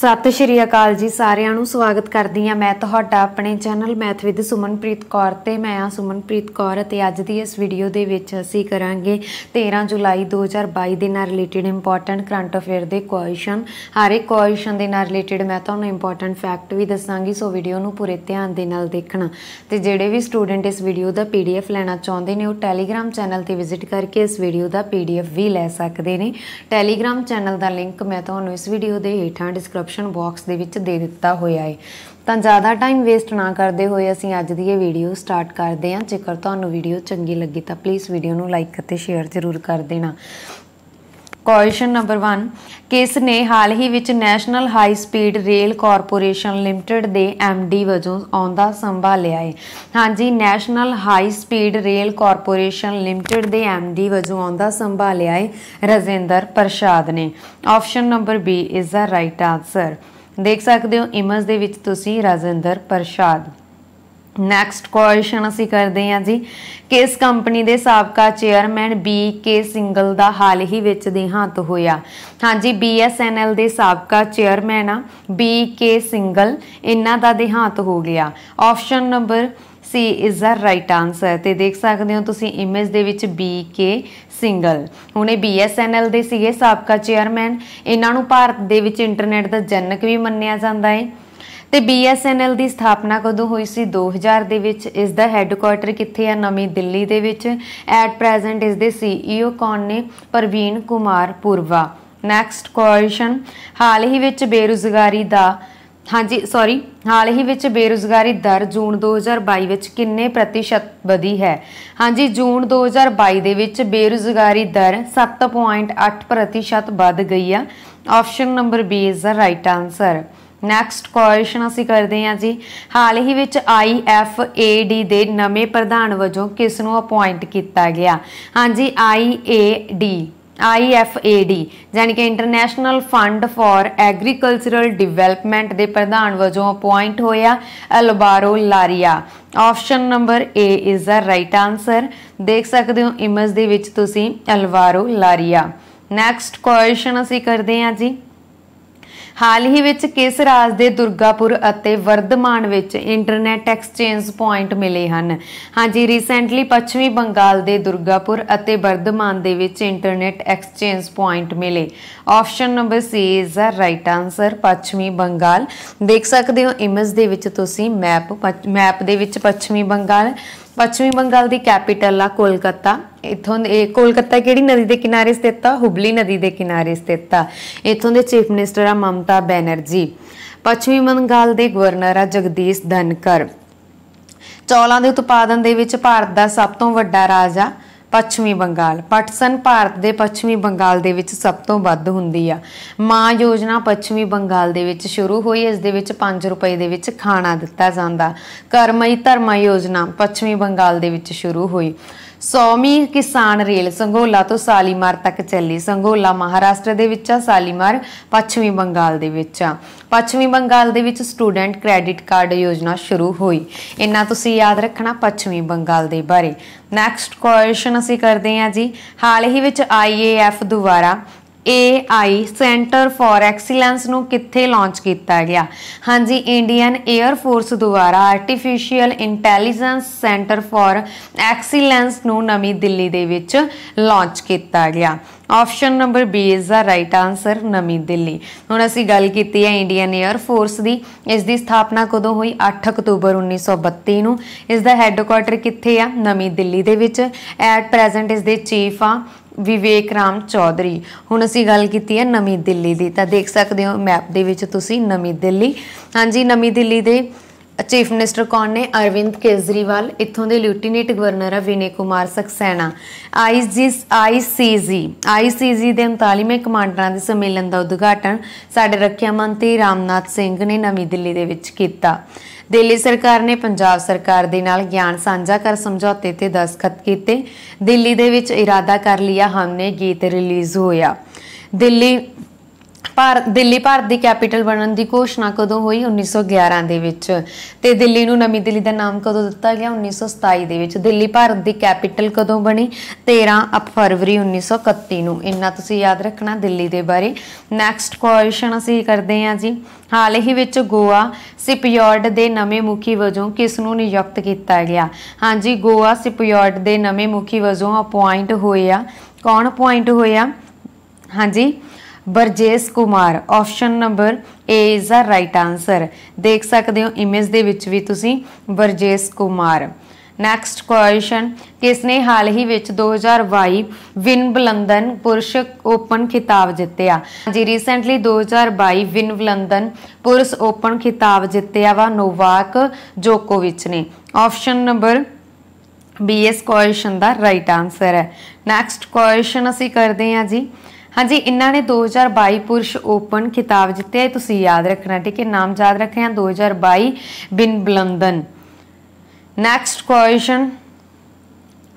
ਸਤਿ ਸ਼੍ਰੀ ਅਕਾਲ ਜੀ ਸਾਰਿਆਂ ਨੂੰ ਸਵਾਗਤ ਕਰਦੀ ਆ ਮੈਂ ਤੁਹਾਡਾ ਆਪਣੇ channel math with Sumanpreet Kaur ਤੇ ਮੈਂ ਆ ਸੁਮਨਪ੍ਰੀਤ ਕੌਰ ਤੇ ਅੱਜ ਦੀ ਇਸ ਵੀਡੀਓ ਦੇ ਵਿੱਚ ਅਸੀਂ ਕਰਾਂਗੇ 13 ਜੁਲਾਈ 2022 ਦੇ ਨਾਲ ਰਿਲੇਟਡ ਇੰਪੋਰਟੈਂਟ ਕਰੰਟ ਅਫੇਅਰ ਦੇ ਕੁਐਸਚਨ ਹਰ ਇੱਕ ਕੁਐਸਚਨ ਦੇ ਨਾਲ ਰਿਲੇਟਡ ਮੈਂ ਤੁਹਾਨੂੰ ਇੰਪੋਰਟੈਂਟ ਫੈਕਟ ਵੀ ਦੱਸਾਂਗੀ ਸੋ ਵੀਡੀਓ ਨੂੰ ਪੂਰੇ ਧਿਆਨ ਦੇ ਨਾਲ ਦੇਖਣਾ ਤੇ ਜਿਹੜੇ ਵੀ ਸਟੂਡੈਂਟ ਇਸ ਵੀਡੀਓ ਦਾ ਪੀਡੀਐਫ ਲੈਣਾ ਚਾਹੁੰਦੇ ਨੇ ਉਹ ਟੈਲੀਗ੍ਰam ਚੈਨਲ ਤੇ ਵਿਜ਼ਿਟ ਕਰਕੇ ਇਸ ਵੀਡੀਓ ਦਾ ਪੀਡੀਐਫ ਵੀ ਲੈ ਸਕਦੇ ਨੇ ਟੈਲੀਗ੍ਰam ਚੈਨਲ ਦਾ ਲਿੰਕ ਮੈਂ ਤੁਹਾਨੂੰ ਇਸ ਵੀਡੀਓ ਦੇ ਹੇਠਾਂ ਡਿਸਕ੍ਰਿਪਸ਼ਨ ਡਿਸਕ੍ਰਿਪਸ਼ਨ ਬਾਕਸ ਦੇ ਵਿੱਚ ਦੇ ਦਿੱਤਾ ਹੋਇਆ ਹੈ ਤਾਂ ਜ਼ਿਆਦਾ ਟਾਈਮ ਵੇਸਟ ਨਾ ਕਰਦੇ ਹੋਏ ਅਸੀਂ ਅੱਜ ਦੀ ਇਹ ਵੀਡੀਓ ਸਟਾਰਟ ਕਰਦੇ ਹਾਂ ਜੇਕਰ ਤੁਹਾਨੂੰ ਵੀਡੀਓ ਚੰਗੀ ਲੱਗੀ ਤਾਂ ਪਲੀਜ਼ ਵੀਡੀਓ ਨੂੰ ਲਾਈਕ ਅਤੇ ਸ਼ੇਅਰ ਜ਼ਰੂਰ ਕਰ ਦੇਣਾ ਕੁਐਸਚਨ ਨੰਬਰ 1 ਕਿਸ ਨੇ ਹਾਲ ਹੀ ਵਿੱਚ national high speed rail corporation limited ਦੇ ਐਮਡੀ ਵਜੋਂ ਆਉਂਦਾ ਸੰਭਾਲਿਆ ਹੈ ਹਾਂਜੀ national high speed rail corporation limited ਦੇ ਐਮਡੀ ਵਜੋਂ ਆਉਂਦਾ ਸੰਭਾਲਿਆ ਹੈ ਰਜਿੰਦਰ ਪ੍ਰਸ਼ਾਦ ਨੇ option number B is the right answer ਦੇਖ ਸਕਦੇ ਹੋ ਇਮੇਜ ਦੇ ਵਿੱਚ ਤੁਸੀਂ ਰਜਿੰਦਰ ਪ੍ਰਸ਼ਾਦ ਨੈਕਸਟ ਕੁਐਸਚਨ ਅਸੀਂ ਕਰਦੇ ਹਾਂ ਜੀ ਕਿਸ ਕੰਪਨੀ ਦੇ ਸਾਬਕਾ ਚੇਅਰਮੈਨ ਬੀ ਕੇ ਸਿੰਗਲ ਦਾ ਹਾਲ ਹੀ ਵਿੱਚ ਦੇਹਾਂਤ ਹੋਇਆ ਹਾਂਜੀ ਐਲ ਦੇ ਸਾਬਕਾ ਚੇਅਰਮੈਨ ਆ ਬੀ ਕੇ ਸਿੰਗਲ ਇਹਨਾਂ ਦਾ ਦੇਹਾਂਤ ਹੋ ਗਿਆ option number C is the right answer ਤੇ ਦੇਖ ਸਕਦੇ ਹੋ ਤੁਸੀਂ ਇਮੇਜ ਦੇ ਵਿੱਚ ਬੀ ਕੇ ਸਿੰਗਲ ਹੁਣੇ ਐਲ ਦੇ ਸੀਗੇ ਸਾਬਕਾ ਚੇਅਰਮੈਨ ਇਹਨਾਂ ਨੂੰ ਭਾਰਤ ਦੇ ਵਿੱਚ ਇੰਟਰਨੈਟ ਦਾ ਜਨਕ ਵੀ ਮੰਨਿਆ ਜਾਂਦਾ ਹੈ ਤੇ BSNL ਦੀ ਸਥਾਪਨਾ ਕਦੋਂ ਹੋਈ ਸੀ 2000 ਦੇ ਵਿੱਚ ਇਸ ਦਾ ਹੈੱਡਕੁਆਰਟਰ ਕਿੱਥੇ ਆ ਨਵੀਂ ਦਿੱਲੀ ਦੇ ਵਿੱਚ ਐਟ ਪ੍ਰੈਜ਼ੈਂਟ ਇਸ ਦੇ ਸੀਈਓ ਕੌਣ ਨੇ ਪ੍ਰਵੀਨ ਕੁਮਾਰ ਪੁਰਵਾ ਨੈਕਸਟ ਕੁਐਸਚਨ ਹਾਲ ਹੀ ਵਿੱਚ ਬੇਰੁਜ਼ਗਾਰੀ ਦਾ ਹਾਂਜੀ ਸੌਰੀ ਹਾਲ ਹੀ ਵਿੱਚ ਬੇਰੁਜ਼ਗਾਰੀ ਦਰ ਜੂਨ 2022 ਵਿੱਚ ਕਿੰਨੇ ਪ੍ਰਤੀਸ਼ਤ ਵਧੀ ਹੈ ਹਾਂਜੀ ਜੂਨ 2022 ਦੇ ਵਿੱਚ ਬੇਰੁਜ਼ਗਾਰੀ ਦਰ 7.8 ਪ੍ਰਤੀਸ਼ਤ ਵੱਧ ਗਈ ਆ option number B is the right answer next question ਅਸੀਂ ਕਰਦੇ ਹਾਂ ਜੀ ਹਾਲ ਹੀ ਵਿੱਚ IFAD ਦੇ ਨਵੇਂ ਪ੍ਰਧਾਨ ਵਜੋਂ ਕਿਸ ਨੂੰ ਅਪਾਇੰਟ ਕੀਤਾ ਗਿਆ ਹਾਂਜੀ IAD IFAD ਯਾਨੀ ਕਿ international fund for agricultural development ਦੇ ਪ੍ਰਧਾਨ ਵਜੋਂ ਅਪਾਇੰਟ ਹੋਇਆ ਅਲਬਾਰੋ Lario option number A is the right answer ਦੇਖ ਸਕਦੇ ਹੋ ਇਮੇਜ ਦੇ ਵਿੱਚ ਤੁਸੀਂ ਅਲਵਾਰੋ ਲਾਰੀਆ ਨੈਕਸਟ ਕੁਐਸਚਨ ਅਸੀਂ ਕਰਦੇ ਹਾਂ ਜੀ ਹਾਲ ਹੀ ਵਿੱਚ ਕਿਸ ਰਾਜ ਦੇ ਦੁਰਗਾਪੁਰ ਅਤੇ ਵਰਧਮਾਨ ਵਿੱਚ ਇੰਟਰਨੈਟ ਐਕਸਚੇਂਜ ਪੁਆਇੰਟ ਮਿਲੇ ਹਨ ਹਾਂਜੀ ਰੀਸੈਂਟਲੀ ਪੱਛਮੀ ਬੰਗਾਲ ਦੇ ਦੁਰਗਾਪੁਰ ਅਤੇ ਵਰਧਮਾਨ ਦੇ ਵਿੱਚ ਇੰਟਰਨੈਟ ਐਕਸਚੇਂਜ ਪੁਆਇੰਟ ਮਿਲੇ option number C is the right answer ਪੱਛਮੀ ਬੰਗਾਲ ਦੇਖ ਸਕਦੇ ਹੋ ਇਮੇਜ ਦੇ ਵਿੱਚ ਤੁਸੀਂ ਮੈਪ ਮੈਪ ਦੇ ਵਿੱਚ ਪੱਛਮੀ ਬੰਗਾਲ ਪੱਛਮੀ ਬੰਗਾਲ ਦੀ ਕੈਪੀਟਲ ਆ ਕੋਲਕਾਤਾ ਇਥੋਂ ਇਹ ਕੋਲਕਾਤਾ ਕਿਹੜੀ ਨਦੀ ਦੇ ਕਿਨਾਰੇ ਸਥਿਤ ਆ ਹੁਬਲੀ ਨਦੀ ਦੇ ਕਿਨਾਰੇ ਸਥਿਤ ਆ ਇਥੋਂ ਦੇ ਚੀਫ ਮਿਨਿਸਟਰ ਆ ਮਮਤਾ ਬੈਨਰਜੀ ਪੱਛਮੀ ਬੰਗਾਲ ਦੇ ਗਵਰਨਰ ਆ ਜਗਦੀਸ਼ ਧਨਕਰ ਚੌਲਾਂ ਦੇ ਉਤਪਾਦਨ ਦੇ ਵਿੱਚ ਭਾਰਤ ਦਾ ਸਭ ਤੋਂ ਵੱਡਾ ਰਾਜ ਆ ਪੱਛਮੀ ਬੰਗਾਲ ਪਟਸਨ ਭਾਰਤ ਦੇ ਪੱਛਮੀ ਬੰਗਾਲ ਦੇ ਵਿੱਚ ਸਭ ਤੋਂ ਵੱਧ ਹੁੰਦੀ ਆ ਮਾਂ ਯੋਜਨਾ ਪੱਛਮੀ ਬੰਗਾਲ ਦੇ ਵਿੱਚ ਸ਼ੁਰੂ ਹੋਈ ਇਸ ਦੇ ਵਿੱਚ 5 ਰੁਪਏ ਦੇ ਵਿੱਚ ਖਾਣਾ ਦਿੱਤਾ ਜਾਂਦਾ ਕਰਮਈ ਧਰਮਾ ਯੋਜਨਾ ਪੱਛਮੀ ਬੰਗਾਲ ਦੇ ਵਿੱਚ ਸ਼ੁਰੂ ਹੋਈ ਸੌਵੀਂ ਕਿਸਾਨ ਰੇਲ ਸੰਗੋਲਾ ਤੋਂ ਸਾਲੀਮਾਰ ਤੱਕ ਚੱਲੀ ਸੰਗੋਲਾ ਮਹਾਰਾਸ਼ਟਰ ਦੇ ਵਿੱਚ ਆ ਸਾਲੀਮਾਰ ਪੱਛਮੀ ਬੰਗਾਲ ਦੇ ਵਿੱਚ ਆ ਪੱਛਮੀ ਬੰਗਾਲ ਦੇ ਵਿੱਚ ਸਟੂਡੈਂਟ ਕ੍ਰੈਡਿਟ ਕਾਰਡ ਯੋਜਨਾ ਸ਼ੁਰੂ ਹੋਈ ਇਹਨਾਂ ਤੁਸੀਂ ਯਾਦ ਰੱਖਣਾ ਪੱਛਮੀ ਬੰਗਾਲ ਦੇ ਬਾਰੇ ਨੈਕਸਟ ਕੁਐਸਚਨ ਅਸੀਂ ਕਰਦੇ ਹਾਂ ਜੀ ਹਾਲ ਹੀ ਵਿੱਚ ਆਈਏਐਫ ਦੁਆਰਾ ਏਆਈ ਸੈਂਟਰ ਫਾਰ ਐਕਸੀਲੈਂਸ ਨੂੰ ਕਿੱਥੇ ਲਾਂਚ ਕੀਤਾ ਗਿਆ ਹਾਂਜੀ ਇੰਡੀਅਨ 에ਅਰ ਫੋਰਸ ਦੁਆਰਾ artificial intelligence centre for excellence ਨੂੰ ਨਵੀਂ ਦਿੱਲੀ ਦੇ ਵਿੱਚ ਲਾਂਚ ਕੀਤਾ ਗਿਆ option number B is the right answer ਨਵੀਂ ਦਿੱਲੀ ਹੁਣ ਅਸੀਂ ਗੱਲ ਕੀਤੀ ਹੈ ਇੰਡੀਅਨ 에ਅਰ ਫੋਰਸ ਦੀ ਇਸ ਦੀ ਸਥਾਪਨਾ ਕਦੋਂ ਹੋਈ 8 ਅਕਤੂਬਰ 1932 ਨੂੰ ਇਸ ਦਾ ਹੈੱਡਕੁਆਟਰ ਕਿੱਥੇ ਆ ਨਵੀਂ ਦਿੱਲੀ ਦੇ ਵਿੱਚ ਐਟ ਪ੍ਰੈਜ਼ੈਂਟ ਇਸ ਦੇ ਚੀਫ ਆ ਵਿਵੇਕ ਰਾਮ ਚੌਧਰੀ ਹੁਣ ਅਸੀਂ ਗੱਲ ਕੀਤੀ ਹੈ ਨਵੀਂ ਦਿੱਲੀ ਦੀ ਤਾਂ ਦੇਖ ਸਕਦੇ ਹੋ ਮੈਪ ਦੇ ਵਿੱਚ ਤੁਸੀਂ ਨਵੀਂ ਦਿੱਲੀ ਹਾਂਜੀ ਨਵੀਂ ਦਿੱਲੀ ਦੇ ਚੀਫ ਮਿਨਿਸਟਰ ਕੌਣ ਨੇ ਅਰਵਿੰਦ ਕੇਜਰੀਵਾਲ ਇੱਥੋਂ ਦੇ ਲਿਊਟੀਨੈਂਟ ਗਵਰਨਰ ਆ ਵਿਨੇ ਕੁਮਾਰ ਸਕਸੈਨਾ ਆਈਜੀਸ ਆਈਸੀਜੀ ਆਈਸੀਜੀ ਦੇ 39ਵੇਂ ਕਮਾਂਡਰਾਂ ਦੇ ਸੰਮੇਲਨ ਦਾ ਉਦਘਾਟਨ ਸਾਡੇ ਰੱਖਿਆ ਮੰਤਰੀ ਰਾਮਨਾਥ ਸਿੰਘ ਨੇ ਨਵੀਂ ਦਿੱਲੀ ਦੇ ਵਿੱਚ ਕੀਤਾ ਦਿੱਲੀ ਸਰਕਾਰ ਨੇ ਪੰਜਾਬ ਸਰਕਾਰ ਦੇ ਨਾਲ ਗਿਆਨ ਸਾਂਝਾ ਕਰ ਸਮਝੌਤੇ ਤੇ ਦਸਖਤ ਕੀਤੇ ਦਿੱਲੀ ਦੇ ਵਿੱਚ ਇਰਾਦਾ ਕਰ ਲਿਆ ਹਮਨੇ ਗੀਤ ਰਿਲੀਜ਼ ਹੋਇਆ ਦਿੱਲੀ ਭਾਰਤ ਦਿੱਲੀ ਭਾਰਤ ਦੀ ਕੈਪੀਟਲ ਬਣਨ ਦੀ ਘੋਸ਼ਣਾ ਕਦੋਂ ਹੋਈ 1911 ਦੇ ਵਿੱਚ ਤੇ ਦਿੱਲੀ ਨੂੰ ਨਵੀਂ ਦਿੱਲੀ ਦਾ ਨਾਮ ਕਦੋਂ ਦਿੱਤਾ ਗਿਆ 1927 ਦੇ ਵਿੱਚ ਦਿੱਲੀ ਭਾਰਤ ਦੀ ਕੈਪੀਟਲ ਕਦੋਂ ਬਣੀ 13 ਫਰਵਰੀ 1931 ਨੂੰ ਇੰਨਾ ਤੁਸੀਂ ਯਾਦ ਰੱਖਣਾ ਦਿੱਲੀ ਦੇ ਬਾਰੇ ਨੈਕਸਟ ਕੁਐਸਚਨ ਅਸੀਂ ਕਰਦੇ ਹਾਂ ਜੀ ਹਾਲ ਹੀ ਵਿੱਚ ਗੋਆ ਸਿਪਯੋਰਡ ਦੇ ਨਵੇਂ ਮੁਖੀ ਵਜੋਂ ਕਿਸ ਨੂੰ ਨਿਯੁਕਤ ਕੀਤਾ ਗਿਆ ਹਾਂਜੀ ਗੋਆ ਸਿਪਯੋਰਡ ਦੇ ਨਵੇਂ ਮੁਖੀ ਵਜੋਂ ਅਪਾਇੰਟ ਹੋਏ ਆ ਕੌਣ ਅਪਾਇੰਟ ਹੋਏ ਆ ਹਾਂਜੀ Brajesh Kumar option number A is the right answer ਦੇਖ ਸਕਦੇ ਹੋ ਇਮੇਜ ਦੇ ਵਿੱਚ ਵੀ ਤੁਸੀਂ ਬਰਜੇਸ ਕੁਮਾਰ ਨੈਕਸਟ ਕੁਐਸਚਨ ਕਿਸ ਨੇ ਹਾਲ ਹੀ ਵਿੱਚ 2022 ਵਿਨ ਬਲੰਦਨ ਪੁਰਸ਼ ਓਪਨ ਖਿਤਾਬ ਜਿੱਤਿਆ ਜੀ ਰੀਸੈਂਟਲੀ 2022 ਵਿਨ ਬਲੰਦਨ ਪੁਰਸ਼ ਓਪਨ ਖਿਤਾਬ ਜਿੱਤਿਆ ਵਾ ਨੋਵਾਕ ਜੋਕੋਵਿਚ ਨੇ ਆਪਸ਼ਨ ਨੰਬਰ ਬੀ ਇਸ ਕੁਐਸਚਨ ਦਾ ਰਾਈਟ ਆਨਸਰ ਹੈ ਨੈਕਸਟ ਕੁਐਸਚਨ ਅਸੀਂ ਕਰਦੇ ਹਾਂ ਜੀ ਹਾਂਜੀ ਇਹਨਾਂ ਨੇ 2022 ਪੁਰਸ਼ ਓਪਨ ਖਿਤਾਬ ਜਿੱਤੇ ਤੁਸੀਂ ਯਾਦ ਰੱਖਣਾ ਠੀਕ ਹੈ ਨਾਮ ਯਾਦ ਰੱਖਿਆ 2022 ਬਿਨ ਬਲੰਦਨ ਨੈਕਸਟ ਕੁਐਸਚਨ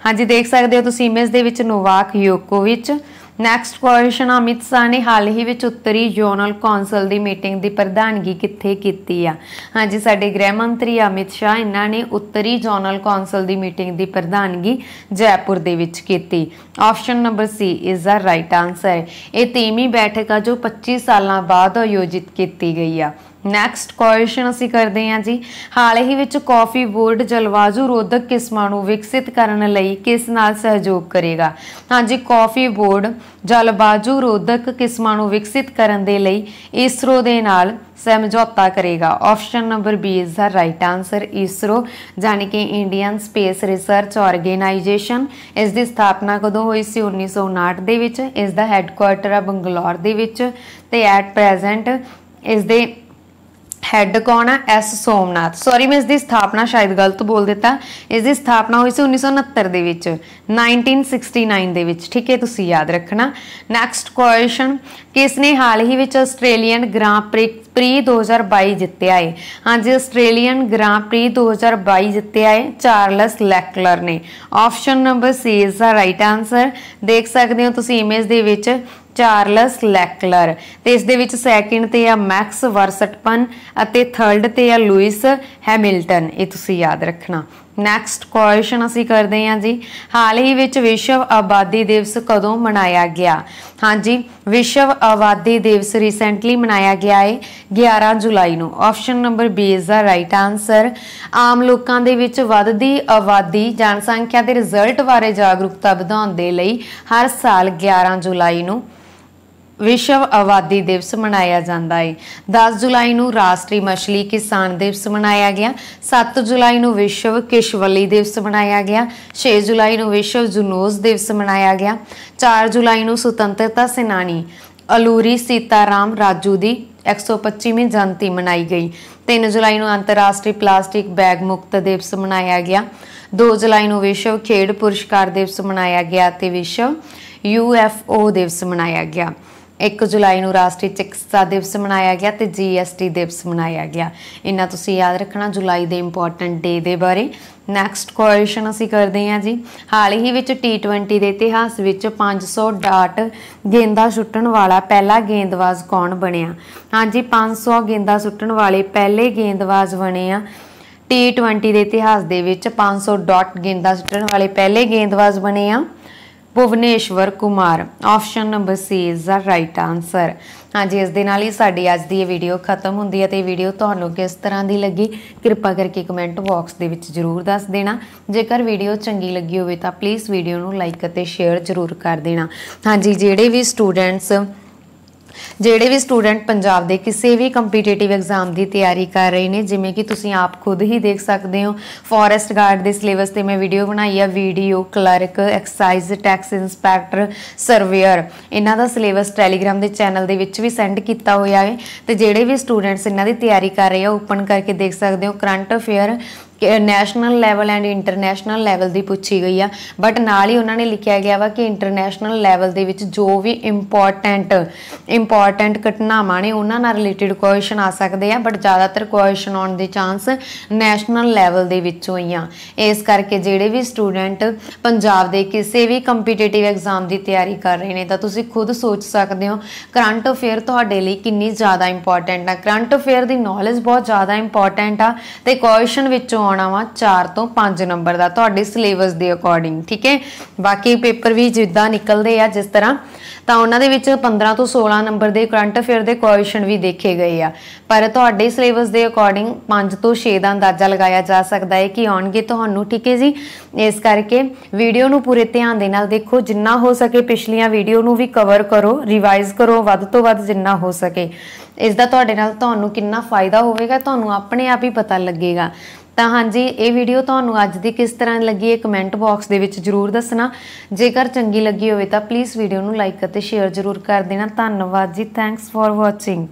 ਹਾਂਜੀ ਦੇਖ ਸਕਦੇ ਹੋ ਤੁਸੀਂ ਇਮੇਜ ਦੇ ਵਿੱਚ ਨੋਵਾਕ ਯੋਕੋਵਿਚ ਨੈਕਸਟ ਕੁਐਸਚਨ ਅਮਿਤ ਸ਼ਾਹ ਨੇ ਹਾਲ ਹੀ ਵਿੱਚ ਉੱਤਰੀ ਜ਼ੋਨਲ ਕੌਂਸਲ ਦੀ ਮੀਟਿੰਗ ਦੀ ਪ੍ਰਧਾਨਗੀ ਕਿੱਥੇ ਕੀਤੀ ਆ ਹਾਂਜੀ ਸਾਡੇ ਗ੍ਰਹਿ ਮੰਤਰੀ ਅਮਿਤ ਸ਼ਾਹ ਇਹਨਾਂ ਨੇ ਉੱਤਰੀ ਜ਼ੋਨਲ ਕੌਂਸਲ ਦੀ ਮੀਟਿੰਗ ਦੀ ਪ੍ਰਧਾਨਗੀ ਜੈਪੁਰ ਦੇ ਵਿੱਚ ਕੀਤੀ option number C is the right answer ਇਹ ਤੀਵੀਂ ਬੈਠਕ ਆ ਜੋ 25 ਸਾਲਾਂ ਬਾਅਦ ਆਯੋਜਿਤ ਕੀਤੀ ਗਈ ਆ ਨੈਕਸਟ ਕੁਐਸਚਨ ਅਸੀਂ ਕਰਦੇ ਹਾਂ ਜੀ ਹਾਲ ਹੀ ਵਿੱਚ ਕਾਫੀ ਬੋਰਡ ਜਲਵਾਜੂ ਰੋਧਕ ਕਿਸਮਾਂ ਨੂੰ ਵਿਕਸਿਤ ਕਰਨ ਲਈ ਕਿਸ ਨਾਲ ਸਹਿਯੋਗ ਕਰੇਗਾ ਹਾਂਜੀ ਕਾਫੀ ਬੋਰਡ ਜਲਵਾਜੂ ਰੋਧਕ ਕਿਸਮਾਂ ਨੂੰ ਵਿਕਸਿਤ ਕਰਨ ਦੇ ਲਈ ਇਸਰੋ ਦੇ ਨਾਲ ਸਮਝੌਤਾ ਕਰੇਗਾ option number B is the right answer ISRO ਜਾਨੀ ਕਿ ਇੰਡੀਅਨ ਸਪੇਸ ਰਿਸਰਚ ਆਰਗੇਨਾਈਜੇਸ਼ਨ ਇਸ ਦੀ ਸਥਾਪਨਾ ਕਦੋਂ ਹੋਈ ਸੀ 1959 ਦੇ ਵਿੱਚ ਇਸ ਦਾ ਹੈੱਡਕੁਆਰਟਰ ਆ ਬੰਗਲੌਰ ਦੇ ਵਿੱਚ ਤੇ ਐਟ ਪ੍ਰੈਜ਼ੈਂਟ ਇਸ ਦੇ ਹੈੱਡ ਕੌਣ ਆ ਐਸ ਸੋਮਨਾਥ ਸੌਰੀ ਮੈਂ ਇਸ ਦੀ ਸਥਾਪਨਾ ਸ਼ਾਇਦ ਗਲਤ ਬੋਲ ਦਿੱਤਾ ਇਸ ਦੀ ਸਥਾਪਨਾ ਹੋਈ ਸੀ 1969 ਦੇ ਵਿੱਚ 1969 ਦੇ ਵਿੱਚ ਠੀਕ ਹੈ ਤੁਸੀਂ ਯਾਦ ਰੱਖਣਾ ਨੈਕਸਟ ਕੁਐਸਚਨ ਕਿਸ ਨੇ ਹਾਲ ਹੀ ਵਿੱਚ ਆਸਟ੍ਰੇਲੀਅਨ ਗ੍ਰਾਂ ਪ੍ਰੀ 2022 ਜਿੱਤਿਆ ਹੈ ਹਾਂਜੀ ਆਸਟ੍ਰੇਲੀਅਨ ਗ੍ਰਾਂ ਪ੍ਰੀ 2022 ਜਿੱਤਿਆ ਹੈ ਚਾਰਲਸ ਲੈਕਲਰ ਨੇ ਆਪਸ਼ਨ ਨੰਬਰ ਸੀ ਇਸ ਦਾ ਰਾਈਟ ਆਨਸਰ ਦੇਖ ਸਕਦੇ ਹੋ ਤੁਸੀਂ ਇਮੇਜ ਦੇ ਵਿੱਚ ਚਾਰਲਸ ਲੈਕਲਰ ਤੇ ਇਸ ਦੇ ਵਿੱਚ ਸੈਕਿੰਡ ਤੇ ਆ ਮੈਕਸ ਵਰਸਟਪਨ ਅਤੇ ਥਰਡ ਤੇ ਆ ਲੂਇਸ ਹੈਮਿਲਟਨ ਇਹ ਤੁਸੀਂ ਯਾਦ ਰੱਖਣਾ ਨੈਕਸਟ ਕੁਐਸਚਨ ਅਸੀਂ ਕਰਦੇ ਹਾਂ ਜੀ ਹਾਲ ਹੀ ਵਿੱਚ ਵਿਸ਼ਵ ਆਬਾਦੀ ਦਿਵਸ ਕਦੋਂ ਮਨਾਇਆ ਗਿਆ ਹਾਂਜੀ ਵਿਸ਼ਵ ਆਬਾਦੀ ਦਿਵਸ ਰੀਸੈਂਟਲੀ ਮਨਾਇਆ ਗਿਆ ਹੈ 11 ਜੁਲਾਈ ਨੂੰ option number B is the right answer ਆਮ ਲੋਕਾਂ ਦੇ ਵਿੱਚ ਵੱਧਦੀ ਆਬਾਦੀ ਜਨਸੰਖਿਆ ਦੇ ਰਿਜ਼ਲਟ ਬਾਰੇ ਜਾਗਰੂਕਤਾ ਵਧਾਉਣ ਦੇ ਲਈ ਹਰ ਸਾਲ 11 ਜੁਲਾਈ ਨੂੰ ਵਿਸ਼ਵ ਆਬਾਦੀ ਦਿਵਸ ਮਨਾਇਆ ਜਾਂਦਾ ਹੈ 10 ਜੁਲਾਈ ਨੂੰ ਰਾਸ਼ਟਰੀ ਮਛਲੀ ਕਿਸਾਨ ਦਿਵਸ ਮਨਾਇਆ ਗਿਆ 7 ਜੁਲਾਈ ਨੂੰ ਵਿਸ਼ਵ ਕਿਸ਼ਵਲੀ ਦਿਵਸ ਮਨਾਇਆ ਗਿਆ 6 ਜੁਲਾਈ ਨੂੰ ਵਿਸ਼ਵ ਜੁਨੋਜ਼ ਦਿਵਸ ਮਨਾਇਆ ਗਿਆ 4 ਜੁਲਾਈ ਨੂੰ ਸੁਤੰਤਰਤਾ ਸੈਨਾਨੀ ਅਲੂਰੀ ਸੀਤਾਰਾਮ ਰਾਜੂ ਦੀ 125ਵੀਂ ਜਨਤੀ ਮਨਾਈ ਗਈ 3 ਜੁਲਾਈ ਨੂੰ ਅੰਤਰਰਾਸ਼ਟਰੀ ਪਲਾਸਟਿਕ ਬੈਗ ਮੁਕਤ ਦਿਵਸ ਮਨਾਇਆ ਗਿਆ 2 ਜੁਲਾਈ ਨੂੰ ਵਿਸ਼ਵ ਖੇਡ ਪੁਰਸਕਾਰ ਦਿਵਸ ਮਨਾਇਆ ਗਿਆ ਤੇ ਵਿਸ਼ਵ UFO ਦਿਵਸ ਮਨਾਇਆ ਗਿਆ 1 ਜੁਲਾਈ ਨੂੰ ਰਾਸ਼ਟਰੀ ਚਿਕਿਤਸਾ ਦਿਵਸ ਮਨਾਇਆ ਗਿਆ ਤੇ ਜੀਐਸਟੀ ਦਿਵਸ ਮਨਾਇਆ ਗਿਆ ਇਹਨਾਂ ਤੁਸੀਂ ਯਾਦ ਰੱਖਣਾ ਜੁਲਾਈ ਦੇ ਇੰਪੋਰਟੈਂਟ ਡੇ ਦੇ ਬਾਰੇ ਨੈਕਸਟ ਕੁਐਸਚਨ ਅਸੀਂ ਕਰਦੇ ਹਾਂ ਜੀ ਹਾਲ ਹੀ ਵਿੱਚ T20 ਦੇ ਇਤਿਹਾਸ ਵਿੱਚ 500 ਡਾਟ ਗੇਂਦਾਂ ਸੁੱਟਣ ਵਾਲਾ ਪਹਿਲਾ ਗੇਂਦਬਾਜ਼ ਕੌਣ ਬਣਿਆ ਹਾਂਜੀ 500 ਗੇਂਦਾਂ ਸੁੱਟਣ ਵਾਲੇ ਪਹਿਲੇ ਗੇਂਦਬਾਜ਼ ਬਣੇ ਆ T20 ਦੇ ਇਤਿਹਾਸ ਦੇ ਵਿੱਚ 500 ਡਾਟ ਗੇਂਦਾਂ ਸੁੱਟਣ ਵਾਲੇ ਪਹਿਲੇ ਗੇਂਦਬਾਜ਼ ਬਣੇ ਆ Bhuvneshwar Kumar option number C is the right answer ਹਾਂਜੀ ਇਸ ਦੇ ਨਾਲ ਹੀ ਸਾਡੀ ਅੱਜ ਦੀ ਇਹ ਵੀਡੀਓ ਖਤਮ ਹੁੰਦੀ ਹੈ ਤੇ ਵੀਡੀਓ ਤੁਹਾਨੂੰ ਕਿਸ ਤਰ੍ਹਾਂ ਦੀ ਲੱਗੀ ਕਿਰਪਾ ਕਰਕੇ ਕਮੈਂਟ ਬਾਕਸ ਦੇ ਵਿੱਚ ਜਰੂਰ ਦੱਸ ਦੇਣਾ ਜੇਕਰ ਵੀਡੀਓ ਚੰਗੀ ਲੱਗੀ ਹੋਵੇ ਤਾਂ ਪਲੀਜ਼ ਵੀਡੀਓ ਨੂੰ ਲਾਈਕ ਅਤੇ ਸ਼ੇਅਰ ਜਰੂਰ ਕਰ ਦੇਣਾ ਹਾਂਜੀ ਜਿਹੜੇ ਵੀ ਸਟੂਡੈਂਟਸ ਜਿਹੜੇ ਵੀ ਸਟੂਡੈਂਟ ਪੰਜਾਬ ਦੇ ਕਿਸੇ ਵੀ ਕੰਪੀਟੀਟਿਵ ਐਗਜ਼ਾਮ ਦੀ ਤਿਆਰੀ ਕਰ ਰਹੇ ਨੇ ਜਿਵੇਂ ਕਿ ਤੁਸੀਂ ਆਪ ਖੁਦ ਹੀ ਦੇਖ ਸਕਦੇ ਹੋ ਫੋਰੈਸਟ ਗਾਰਡ ਦੇ ਸਿਲੇਬਸ ਤੇ ਮੈਂ ਵੀਡੀਓ ਬਣਾਈ ਆ video clerk excise tax inspector surveyor ਇਹਨਾਂ ਦਾ ਸਿਲੇਬਸ ਟੈਲੀਗ੍ਰਾਮ ਦੇ ਚੈਨਲ ਦੇ ਵਿੱਚ ਵੀ ਸੈਂਡ ਕੀਤਾ ਹੋਇਆ ਹੈ ਤੇ ਜਿਹੜੇ ਵੀ ਸਟੂਡੈਂਟਸ ਇਹਨਾਂ ਦੀ ਤਿਆਰੀ ਕਰ ਰਹੇ ਆ ਓਪਨ ਕਰਕੇ ਦੇਖ ਸਕਦੇ ਹੋ current affair national level and international level ਦੀ ਪੁੱਛੀ ਗਈ ਆ ਬਟ ਨਾਲ ਹੀ ਉਹਨਾਂ ਨੇ ਲਿਖਿਆ ਗਿਆ ਵਾ ਕਿ ਇੰਟਰਨੈਸ਼ਨਲ ਲੈਵਲ ਦੇ ਵਿੱਚ ਜੋ ਵੀ ਇੰਪੋਰਟੈਂਟ ਇੰਪੋਰਟੈਂਟ ਘਟਨਾਵਾਂ ਨੇ ਉਹਨਾਂ ਨਾਲ ਰਿਲੇਟਡ ਕੁਐਸਚਨ ਆ ਸਕਦੇ ਆ ਬਟ ਜ਼ਿਆਦਾਤਰ ਕੁਐਸਚਨ ਆਉਣ ਦੇ ਚਾਂਸ ਨੈਸ਼ਨਲ ਲੈਵਲ ਦੇ ਵਿੱਚ ਹੋਈਆਂ ਆ ਇਸ ਕਰਕੇ ਜਿਹੜੇ ਵੀ ਸਟੂਡੈਂਟ ਪੰਜਾਬ ਦੇ ਕਿਸੇ ਵੀ ਕੰਪੀਟੀਟਿਵ ਐਗਜ਼ਾਮ ਦੀ ਤਿਆਰੀ ਕਰ ਰਹੇ ਨੇ ਤਾਂ ਤੁਸੀਂ ਖੁਦ ਸੋਚ ਸਕਦੇ ਹੋ ਕਰੰਟ ਅਫੇਅਰ ਤੁਹਾਡੇ ਲਈ ਕਿੰਨੀ ਜ਼ਿਆਦਾ ਇੰਪੋਰਟੈਂਟ ਆ ਕਰੰਟ ਅਫੇਅਰ ਦੀ ਨੌਲੇਜ ਬਹੁਤ ਜ਼ਿਆਦਾ ਇੰਪੋਰਟੈਂਟ ਆ ਤੇ ਕੁਐਸਚਨ ਵਿੱਚੋਂ ਆਉਣਾ ਵਾ 4 ਤੋਂ 5 ਨੰਬਰ ਦਾ ਤੁਹਾਡੇ ਸਿਲੇਬਸ ਦੇ ਅਕੋਰਡਿੰਗ ਠੀਕ ਹੈ ਬਾਕੀ ਪੇਪਰ ਵੀ ਜਿੱਦਾਂ ਨਿਕਲਦੇ ਆ ਜਿਸ ਤਰ੍ਹਾਂ ਤਾਂ ਉਹਨਾਂ ਦੇ ਵਿੱਚ 15 ਤੋਂ 16 ਨੰਬਰ ਦੇ ਕਰੰਟ ਅਫੇਅਰ ਦੇ ਕੁਐਸਚਨ ਵੀ ਦੇਖੇ ਗਏ ਆ ਪਰ ਤੁਹਾਡੇ ਸਿਲੇਬਸ ਦੇ ਅਕੋਰਡਿੰਗ 5 ਤੋਂ 6 ਦਾ ਅੰਦਾਜ਼ਾ ਲਗਾਇਆ ਜਾ ਸਕਦਾ ਹੈ ਕਿ ਆਉਣਗੇ ਤੁਹਾਨੂੰ ਠੀਕ ਹੈ ਜੀ ਇਸ ਕਰਕੇ ਵੀਡੀਓ ਨੂੰ ਪੂਰੇ ਧਿਆਨ ਦੇ ਨਾਲ ਦੇਖੋ ਜਿੰਨਾ ਹੋ ਸਕੇ ਪਿਛਲੀਆਂ ਵੀਡੀਓ ਨੂੰ ਵੀ ਕਵਰ ਕਰੋ ਰਿਵਾਈਜ਼ ਕਰੋ ਵੱਧ ਤੋਂ ਵੱਧ ਜਿੰਨਾ ਹੋ ਸਕੇ ਇਸ ਦਾ ਤੁਹਾਡੇ ਨਾਲ ਤੁਹਾਨੂੰ ਕਿੰਨਾ ਫਾਇਦਾ ਹੋਵੇਗਾ ਤੁਹਾਨੂੰ ਆਪਣੇ ਆਪ ਹੀ ਪਤਾ ਲੱਗੇਗਾ ਤਾਂ ਹਾਂਜੀ ਇਹ ਵੀਡੀਓ ਤੁਹਾਨੂੰ ਅੱਜ ਦੀ ਕਿਸ ਤਰ੍ਹਾਂ ਲੱਗੀ ਹੈ ਕਮੈਂਟ ਬਾਕਸ ਦੇ ਵਿੱਚ ਜਰੂਰ ਦੱਸਣਾ ਜੇਕਰ ਚੰਗੀ ਲੱਗੀ ਹੋਵੇ ਤਾਂ ਪਲੀਜ਼ ਵੀਡੀਓ ਨੂੰ ਲਾਈਕ ਅਤੇ ਸ਼ੇਅਰ ਜਰੂਰ ਕਰ ਦੇਣਾ ਧੰਨਵਾਦ ਜੀ ਥੈਂਕਸ ਫॉर ਵਾਚਿੰਗ